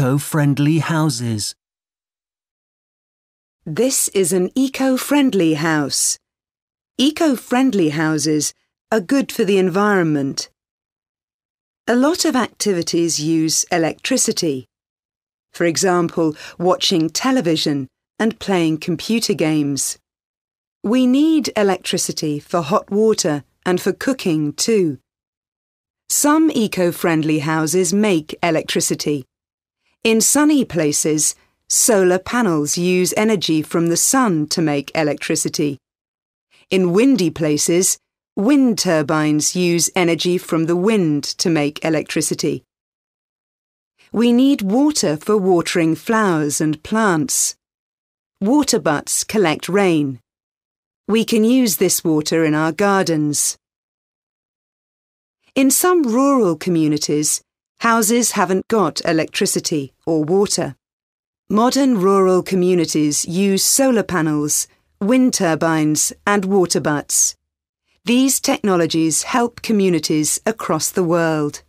eco friendly houses. This is an eco friendly house. Eco friendly houses are good for the environment. A lot of activities use electricity. For example, watching television and playing computer games. We need electricity for hot water and for cooking too. Some eco-friendly houses make electricity. In sunny places, solar panels use energy from the sun to make electricity. In windy places, wind turbines use energy from the wind to make electricity. We need water for watering flowers and plants. Water butts collect rain. We can use this water in our gardens. In some rural communities, Houses haven't got electricity or water. Modern rural communities use solar panels, wind turbines, and water butts. These technologies help communities across the world.